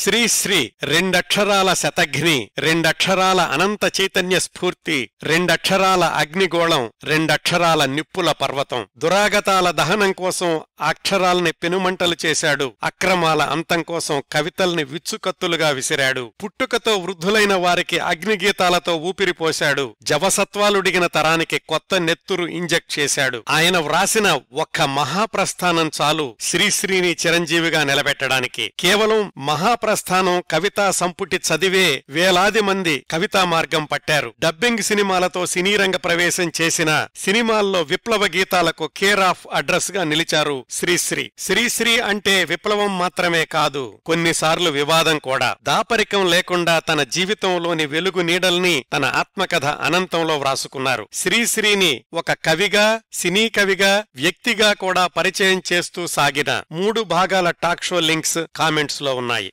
శ్రీశ్రీ రెండక్షరాల శతఘ్ని రెండక్షరాల అనంత చైతన్య స్ఫూర్తి రెండక్షరాల అగ్నిగోళం రెండక్షరాల నిప్పుల పర్వతం దురాగతాల దహనం కోసం అక్షరాల్ని పెనుమంటలు చేశాడు అక్రమాల అంతం కోసం కవితల్ని విచ్చుకత్తులుగా విసిరాడు పుట్టుకతో వృద్ధులైన వారికి అగ్నిగీతాలతో ఊపిరిపోశాడు జవసత్వాలుడిగిన తరానికి కొత్త నెత్తురు ఇంజెక్ట్ చేశాడు ఆయన వ్రాసిన ఒక్క మహాప్రస్థానం చాలు శ్రీశ్రీని చిరంజీవిగా నిలబెట్టడానికి కేవలం మహా ప్రస్థానం కవితా సంపుటి చదివే వేలాది మంది కవితా మార్గం పట్టారు డబ్బింగ్ సినిమాలతో సినీరంగ ప్రవేశం చేసిన సినిమాల్లో విప్లవ గీతాలకు కేర్ ఆఫ్ అడ్రస్ గా నిలిచారు శ్రీశ్రీ శ్రీశ్రీ అంటే విప్లవం మాత్రమే కాదు కొన్నిసార్లు వివాదం కూడా దాపరికం లేకుండా తన జీవితంలోని వెలుగు నీడల్ని తన ఆత్మకథ అనంతంలో వ్రాసుకున్నారు శ్రీశ్రీని ఒక కవిగా సినీ కవిగా వ్యక్తిగా కూడా పరిచయం చేస్తూ సాగిన మూడు భాగాల టాక్ షో లింక్స్ కామెంట్స్ లో ఉన్నాయి